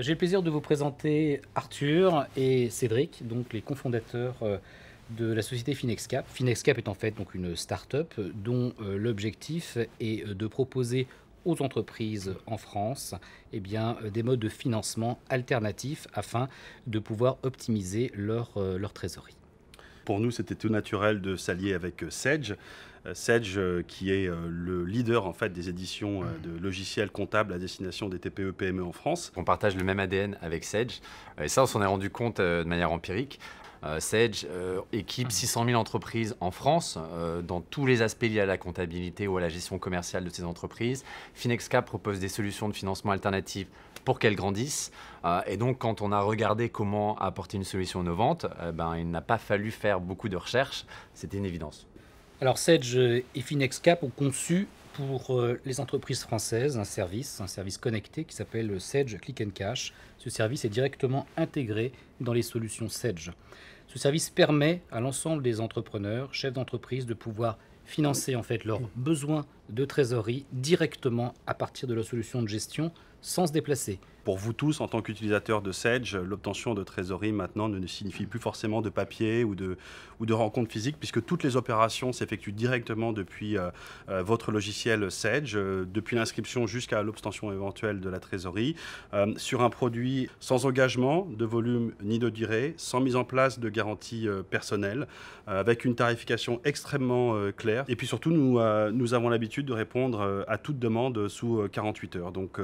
j'ai le plaisir de vous présenter Arthur et Cédric, donc les cofondateurs euh, de la société Finexcap. Finexcap est en fait donc une start-up dont euh, l'objectif est euh, de proposer aux entreprises en France eh bien, des modes de financement alternatifs afin de pouvoir optimiser leur, leur trésorerie pour nous, c'était tout naturel de s'allier avec euh, Sage. Euh, Sage, euh, qui est le leader en fait des éditions de logiciels comptables à destination des TPE-PME e en France. On partage le même ADN avec Sage, et ça on s'en est rendu compte de manière empirique. Euh, Sage euh, équipe 600 ah. 000 entreprises en France euh, dans tous les aspects liés à la comptabilité ou à la gestion commerciale de ces entreprises. Finexcap propose des solutions de financement alternatives pour qu'elles grandissent. et donc, quand on a regardé comment apporter une solution innovante, ben, il n'a pas fallu faire beaucoup de recherches. C'était une évidence. Alors, Sage et Finexcap ont conçu pour les entreprises françaises un service, un service connecté qui s'appelle Sage Click and Cash. Ce service est directement intégré dans les solutions Sage. Ce service permet à l'ensemble des entrepreneurs, chefs d'entreprise, de pouvoir financer en fait leurs besoins de trésorerie directement à partir de la solution de gestion sans se déplacer pour vous tous, en tant qu'utilisateur de Sedge, l'obtention de trésorerie maintenant ne signifie plus forcément de papier ou de, ou de rencontre physique, puisque toutes les opérations s'effectuent directement depuis euh, euh, votre logiciel Sedge, euh, depuis l'inscription jusqu'à l'obtention éventuelle de la trésorerie, sur un produit sans engagement de volume ni de durée, sans mise en place de garantie personnelle, avec une tarification extrêmement claire. Et puis surtout, nous, nous avons l'habitude de répondre à toute demande sous 48 heures. Donc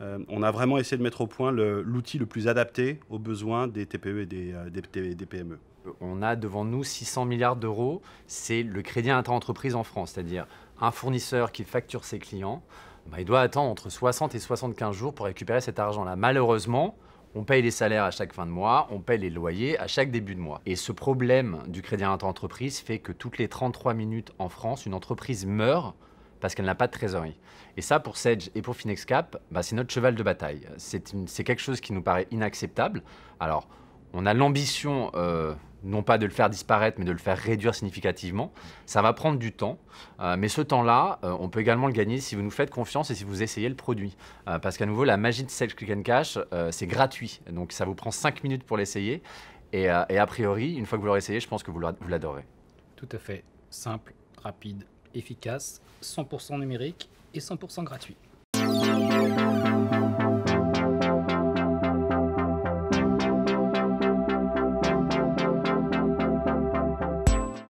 on a vraiment essayé de mettre au point l'outil le, plus adapté aux besoins des TPE et des, euh, PME e. On a devant nous 600 milliards d'euros, c'est le crédit inter-entreprise en France, c'est-à-dire un fournisseur qui facture ses clients, bah, il doit attendre entre 60 et 75 jours pour récupérer cet argent-là. Malheureusement, on paye les salaires à chaque fin de mois, on paye les loyers à chaque début de mois. Et ce problème du crédit inter-entreprise fait que toutes les 33 minutes en France, une entreprise meurt parce qu'elle n'a pas de trésorerie. Et ça, pour Sedge et pour FinexCap, Cap, bah, c'est notre cheval de bataille. C'est quelque chose qui nous paraît inacceptable. Alors, on a l'ambition, euh, non pas de le faire disparaître, mais de le faire réduire significativement. Ça va prendre du temps, euh, mais ce temps-là, euh, on peut également le gagner si vous nous faites confiance et si vous essayez le produit. parce qu'à nouveau, la magie de Sedge Click and Cash, c'est gratuit. Donc, ça vous prend 5 minutes pour l'essayer. Et, et, a priori, une fois que vous l'aurez essayé, je pense que vous l'adorez. Tout à fait. Simple, rapide, efficace, 100% numérique et 100% gratuit.